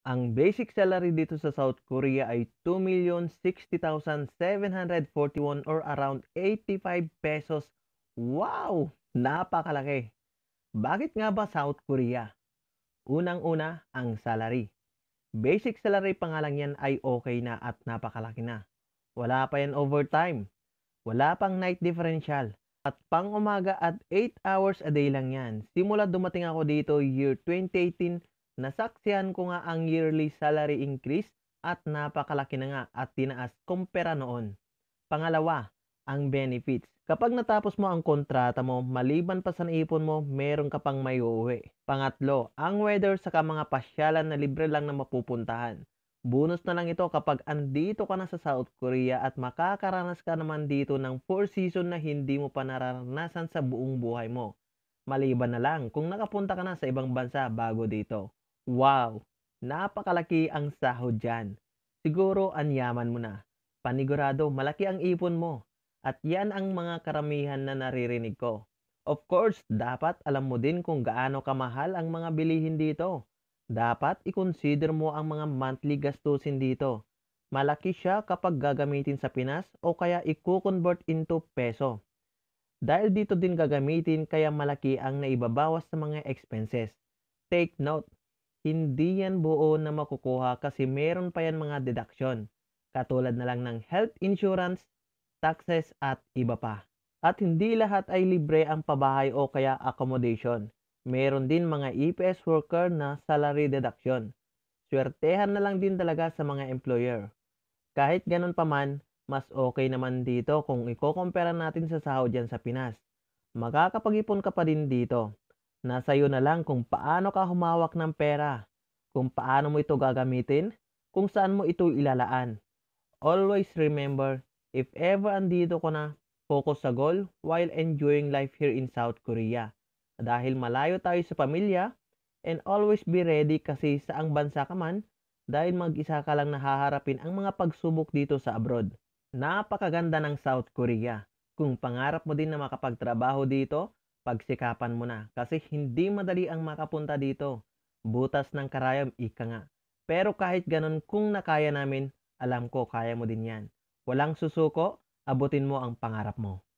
Ang basic salary dito sa South Korea ay 2,060,741 or around 85 pesos. Wow! Napakalaki! Bakit nga ba South Korea? Unang-una, ang salary. Basic salary pa nga lang yan ay okay na at napakalaki na. Wala pa yan overtime. Wala pang night differential. At pang umaga at 8 hours a day lang yan. Simula dumating ako dito year 2018, Nasaksihan ko nga ang yearly salary increase at napakalaki na nga at tinaas kumpara noon. Pangalawa, ang benefits. Kapag natapos mo ang kontrata mo, maliban pa sa naipon mo, meron ka pang may uuwi. Pangatlo, ang weather sa mga pasyalan na libre lang na mapupuntahan. Bonus na lang ito kapag andito ka na sa South Korea at makakaranas ka naman dito ng 4 season na hindi mo pa nararanasan sa buong buhay mo. Maliban na lang kung nakapunta ka na sa ibang bansa bago dito. Wow! Napakalaki ang sahod dyan. Siguro ang yaman mo na. Panigurado, malaki ang ipon mo. At yan ang mga karamihan na naririnig ko. Of course, dapat alam mo din kung gaano kamahal ang mga bilihin dito. Dapat i-consider mo ang mga monthly gastusin dito. Malaki siya kapag gagamitin sa Pinas o kaya i-convert into peso. Dahil dito din gagamitin kaya malaki ang naibabawas sa mga expenses. Take note, hindi yan buo na makukuha kasi meron pa yan mga deduction. Katulad na lang ng health insurance, taxes at iba pa. At hindi lahat ay libre ang pabahay o kaya accommodation. Meron din mga EPS worker na salary deduction. Swertehan na lang din talaga sa mga employer. Kahit ganun pa man, mas okay naman dito kung ikokompara natin sa sahod dyan sa Pinas. magkakapag ipon ka pa din dito. Nasa iyo na lang kung paano ka humawak ng pera, kung paano mo ito gagamitin, kung saan mo ito ilalaan. Always remember, if ever andito ko na, focus sa goal while enjoying life here in South Korea. Dahil malayo tayo sa pamilya, and always be ready kasi saang bansa ka man, dahil mag-isa ka lang nahaharapin ang mga pagsubok dito sa abroad. Napakaganda ng South Korea. Kung pangarap mo din na makapagtrabaho dito, pagsikapan mo na kasi hindi madali ang makapunta dito. Butas ng karayom, ika nga. Pero kahit ganun kung nakaya namin, alam ko kaya mo din yan. Walang susuko, abutin mo ang pangarap mo.